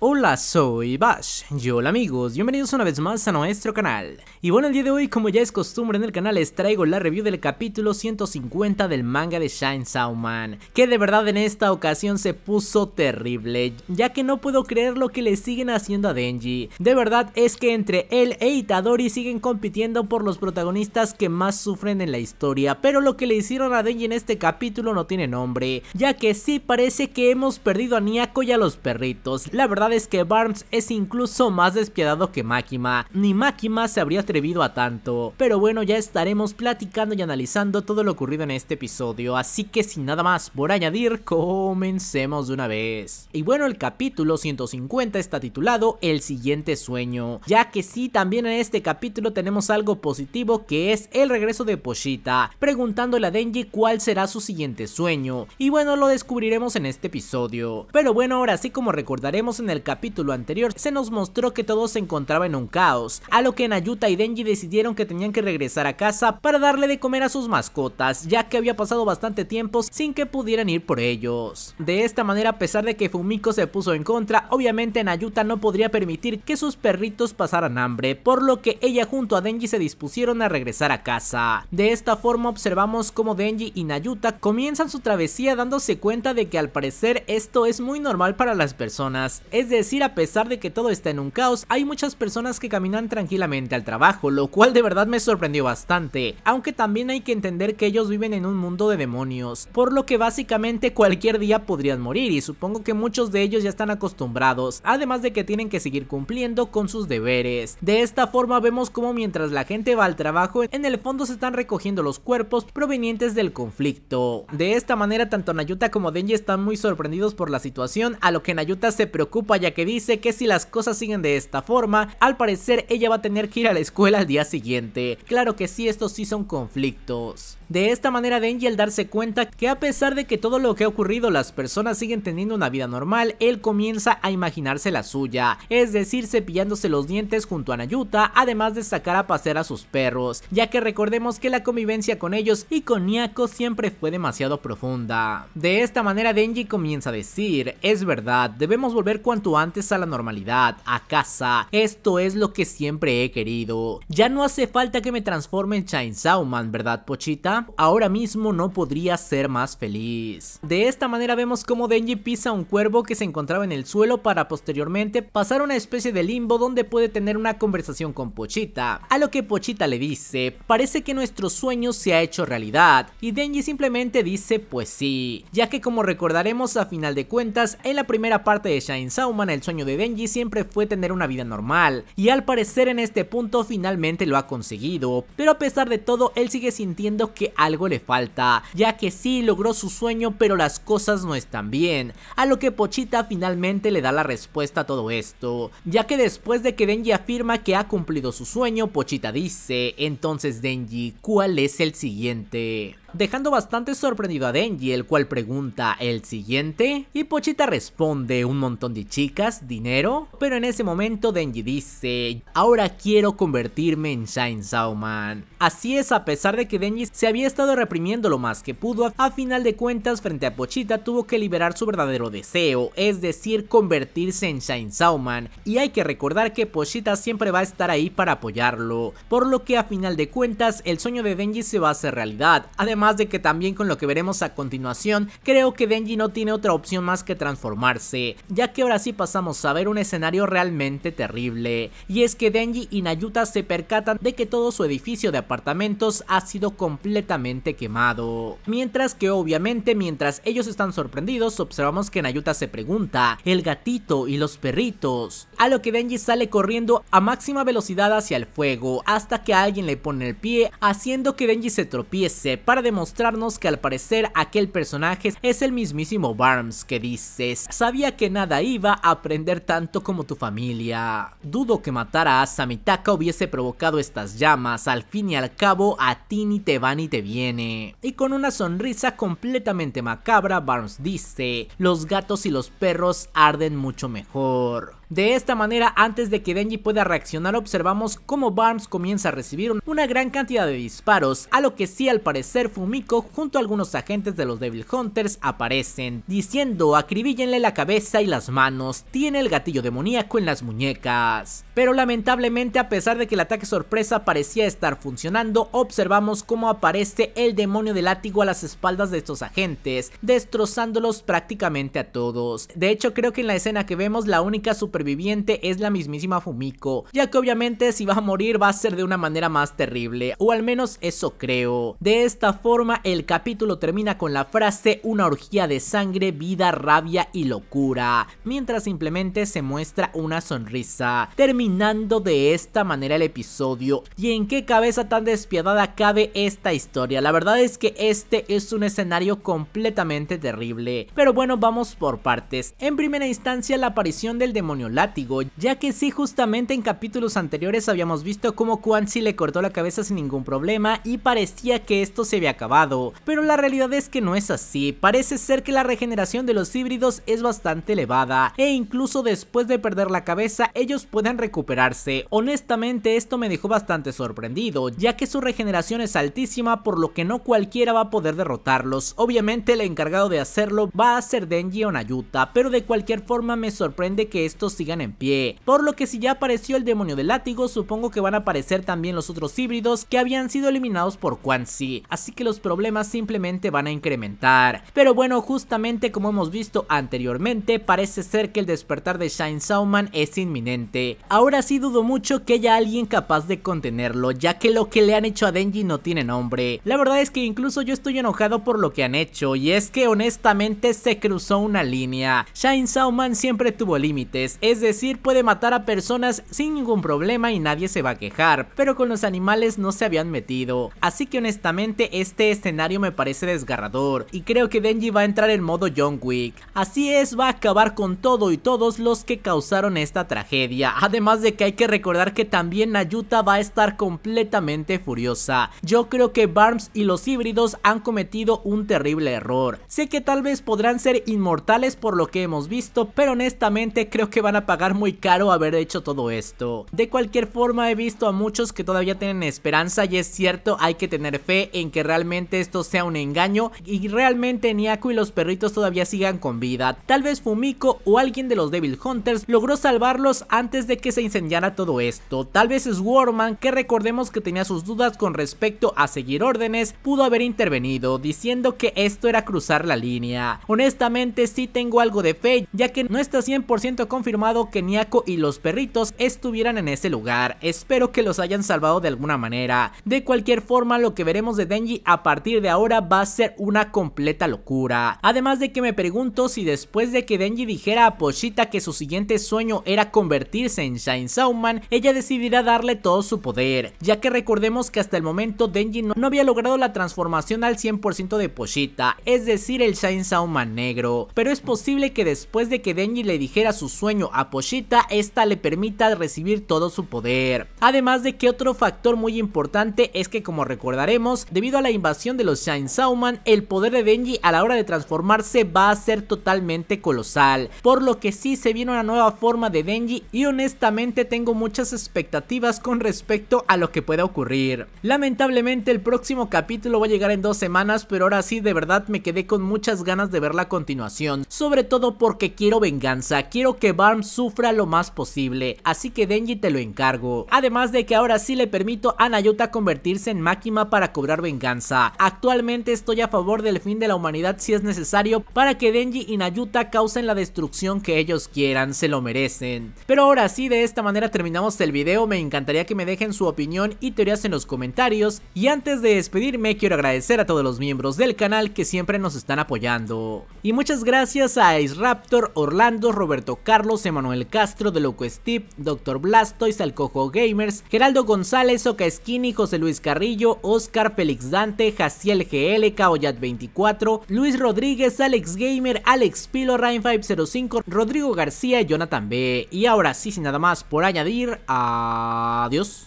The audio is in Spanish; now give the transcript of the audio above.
all oh, Hola, soy Bash. Y hola amigos, bienvenidos una vez más a nuestro canal. Y bueno, el día de hoy, como ya es costumbre en el canal, les traigo la review del capítulo 150 del manga de Shine Man, que de verdad en esta ocasión se puso terrible, ya que no puedo creer lo que le siguen haciendo a Denji. De verdad es que entre él e Itadori siguen compitiendo por los protagonistas que más sufren en la historia, pero lo que le hicieron a Denji en este capítulo no tiene nombre, ya que sí parece que hemos perdido a Niaco y a los perritos. La verdad es que Barnes es incluso más despiadado que Makima, ni Makima se habría atrevido a tanto. Pero bueno, ya estaremos platicando y analizando todo lo ocurrido en este episodio, así que sin nada más por añadir, comencemos de una vez. Y bueno, el capítulo 150 está titulado El siguiente sueño, ya que sí, también en este capítulo tenemos algo positivo que es el regreso de Poshita, preguntándole a Denji cuál será su siguiente sueño, y bueno, lo descubriremos en este episodio. Pero bueno, ahora sí como recordaremos en el capítulo capítulo anterior, se nos mostró que todo se encontraba en un caos, a lo que Nayuta y Denji decidieron que tenían que regresar a casa para darle de comer a sus mascotas, ya que había pasado bastante tiempo sin que pudieran ir por ellos. De esta manera, a pesar de que Fumiko se puso en contra, obviamente Nayuta no podría permitir que sus perritos pasaran hambre, por lo que ella junto a Denji se dispusieron a regresar a casa. De esta forma observamos cómo Denji y Nayuta comienzan su travesía dándose cuenta de que al parecer esto es muy normal para las personas, es decir, a pesar de que todo está en un caos, hay muchas personas que caminan tranquilamente al trabajo, lo cual de verdad me sorprendió bastante, aunque también hay que entender que ellos viven en un mundo de demonios, por lo que básicamente cualquier día podrían morir y supongo que muchos de ellos ya están acostumbrados, además de que tienen que seguir cumpliendo con sus deberes. De esta forma vemos como mientras la gente va al trabajo, en el fondo se están recogiendo los cuerpos provenientes del conflicto. De esta manera tanto Nayuta como Denji están muy sorprendidos por la situación, a lo que Nayuta se preocupa ya que que dice que si las cosas siguen de esta forma, al parecer ella va a tener que ir a la escuela al día siguiente. Claro que sí, estos sí son conflictos. De esta manera Denji al darse cuenta que a pesar de que todo lo que ha ocurrido las personas siguen teniendo una vida normal, él comienza a imaginarse la suya, es decir cepillándose los dientes junto a Nayuta, además de sacar a pasear a sus perros, ya que recordemos que la convivencia con ellos y con Niako siempre fue demasiado profunda. De esta manera Denji comienza a decir, es verdad, debemos volver cuanto antes ...antes a la normalidad, a casa. Esto es lo que siempre he querido. Ya no hace falta que me transforme en Chainsaw Man, ¿verdad, Pochita? Ahora mismo no podría ser más feliz. De esta manera vemos cómo Denji pisa un cuervo que se encontraba en el suelo para posteriormente pasar una especie de limbo donde puede tener una conversación con Pochita. A lo que Pochita le dice, parece que nuestro sueño se ha hecho realidad. Y Denji simplemente dice, pues sí. Ya que como recordaremos a final de cuentas, en la primera parte de Chainsaw Man el sueño de Denji siempre fue tener una vida normal, y al parecer en este punto finalmente lo ha conseguido, pero a pesar de todo él sigue sintiendo que algo le falta, ya que sí logró su sueño pero las cosas no están bien, a lo que Pochita finalmente le da la respuesta a todo esto, ya que después de que Denji afirma que ha cumplido su sueño, Pochita dice, entonces Denji, ¿cuál es el siguiente? dejando bastante sorprendido a Denji, el cual pregunta el siguiente, y Pochita responde un montón de chicas, dinero, pero en ese momento Denji dice, ahora quiero convertirme en Shine Sauman. Así es, a pesar de que Denji se había estado reprimiendo lo más que pudo, a final de cuentas frente a Pochita tuvo que liberar su verdadero deseo, es decir, convertirse en Shine Sauman, y hay que recordar que Pochita siempre va a estar ahí para apoyarlo, por lo que a final de cuentas el sueño de Denji se va a hacer realidad, además más de que también con lo que veremos a continuación, creo que Denji no tiene otra opción más que transformarse, ya que ahora sí pasamos a ver un escenario realmente terrible, y es que Denji y Nayuta se percatan de que todo su edificio de apartamentos ha sido completamente quemado, mientras que obviamente mientras ellos están sorprendidos observamos que Nayuta se pregunta, el gatito y los perritos, a lo que Denji sale corriendo a máxima velocidad hacia el fuego, hasta que alguien le pone el pie haciendo que Denji se tropiece para demostrarnos que al parecer aquel personaje es el mismísimo Barnes que dices, sabía que nada iba a aprender tanto como tu familia. Dudo que matar a Samitaka hubiese provocado estas llamas, al fin y al cabo a ti ni te va ni te viene. Y con una sonrisa completamente macabra, Barnes dice, los gatos y los perros arden mucho mejor. De esta manera, antes de que Denji pueda reaccionar, observamos cómo Barnes comienza a recibir una gran cantidad de disparos, a lo que sí al parecer Fumiko junto a algunos agentes de los Devil Hunters aparecen, diciendo acribíllenle la cabeza y las manos, tiene el gatillo demoníaco en las muñecas. Pero lamentablemente a pesar de que el ataque sorpresa parecía estar funcionando, observamos cómo aparece el demonio de látigo a las espaldas de estos agentes, destrozándolos prácticamente a todos. De hecho creo que en la escena que vemos la única superviviente es la mismísima Fumiko, ya que obviamente si va a morir va a ser de una manera más terrible, o al menos eso creo. De esta forma el capítulo termina con la frase una orgía de sangre, vida, rabia y locura, mientras simplemente se muestra una sonrisa, terminando de esta manera el episodio. ¿Y en qué cabeza tan despiadada cabe esta historia? La verdad es que este es un escenario completamente terrible. Pero bueno, vamos por partes. En primera instancia, la aparición del demonio látigo, ya que sí, justamente en capítulos anteriores habíamos visto cómo Quan le cortó la cabeza sin ningún problema y parecía que esto se había acabado, pero la realidad es que no es así, parece ser que la regeneración de los híbridos es bastante elevada e incluso después de perder la cabeza ellos pueden recuperarse. Honestamente esto me dejó bastante sorprendido, ya que su regeneración es altísima por lo que no cualquiera va a poder derrotarlos. Obviamente el encargado de hacerlo va a ser Denji o Nayuta, pero de cualquier forma me sorprende que estos sigan en pie, por lo que si ya apareció el demonio del látigo supongo que van a aparecer también los otros híbridos que habían sido eliminados por Quanzi. así que los problemas simplemente van a incrementar. Pero bueno, justamente como hemos visto anteriormente, parece ser que el despertar de Shine Sauman es inminente. Ahora sí dudo mucho que haya alguien capaz de contenerlo, ya que lo que le han hecho a Denji no tiene nombre. La verdad es que incluso yo estoy enojado por lo que han hecho, y es que honestamente se cruzó una línea. Shine Sauman siempre tuvo límites, es decir, puede matar a personas sin ningún problema y nadie se va a quejar, pero con los animales no se habían metido. Así que honestamente este este escenario me parece desgarrador y creo que Denji va a entrar en modo John Wick. Así es, va a acabar con todo y todos los que causaron esta tragedia. Además de que hay que recordar que también Nayuta va a estar completamente furiosa. Yo creo que Barnes y los híbridos han cometido un terrible error. Sé que tal vez podrán ser inmortales por lo que hemos visto, pero honestamente creo que van a pagar muy caro haber hecho todo esto. De cualquier forma he visto a muchos que todavía tienen esperanza y es cierto hay que tener fe en que realmente esto sea un engaño y realmente Niako y los perritos todavía sigan con vida. Tal vez Fumiko o alguien de los Devil Hunters logró salvarlos antes de que se incendiara todo esto. Tal vez Swarman, que recordemos que tenía sus dudas con respecto a seguir órdenes, pudo haber intervenido, diciendo que esto era cruzar la línea. Honestamente si tengo algo de fe, ya que no está 100% confirmado que Niako y los perritos estuvieran en ese lugar. Espero que los hayan salvado de alguna manera. De cualquier forma, lo que veremos de Denji a partir de ahora va a ser una completa locura. Además de que me pregunto si después de que Denji dijera a Poshita que su siguiente sueño era convertirse en Shine Sauman, ella decidirá darle todo su poder, ya que recordemos que hasta el momento Denji no, había logrado la transformación al 100% de Poshita, es decir el Shine Sauman negro, pero es posible que después de que Denji le dijera su sueño a Poshita, esta le permita recibir todo su poder. Además de que otro factor muy importante es que como recordaremos, debido a la invasión de los Shine Sauman, el poder de Denji a la hora de transformarse va a ser totalmente colosal, por lo que sí se viene una nueva forma de Denji y honestamente tengo muchas expectativas con respecto a lo que pueda ocurrir. Lamentablemente el próximo capítulo va a llegar en dos semanas, pero ahora sí de verdad me quedé con muchas ganas de ver la continuación, sobre todo porque quiero venganza, quiero que Barm sufra lo más posible, así que Denji te lo encargo. Además de que ahora sí le permito a Nayuta convertirse en máquina para cobrar venganza Actualmente estoy a favor del fin de la humanidad si es necesario para que Denji y Nayuta causen la destrucción que ellos quieran, se lo merecen. Pero ahora sí, de esta manera terminamos el video, me encantaría que me dejen su opinión y teorías en los comentarios y antes de despedirme quiero agradecer a todos los miembros del canal que siempre nos están apoyando. Y muchas gracias a Ice Raptor, Orlando, Roberto Carlos, Emanuel Castro, De Loco Steve, Dr. Blastoise, Alcojo Gamers, Geraldo González, Oca Skinny, José Luis Carrillo, Oscar, Félix Dante, Escalante, Jaciel GL, cabollat 24 Luis Rodríguez, Alex Gamer, Alex Pilo, Rain505, Rodrigo García Jonathan B. Y ahora sí, sin nada más por añadir, adiós.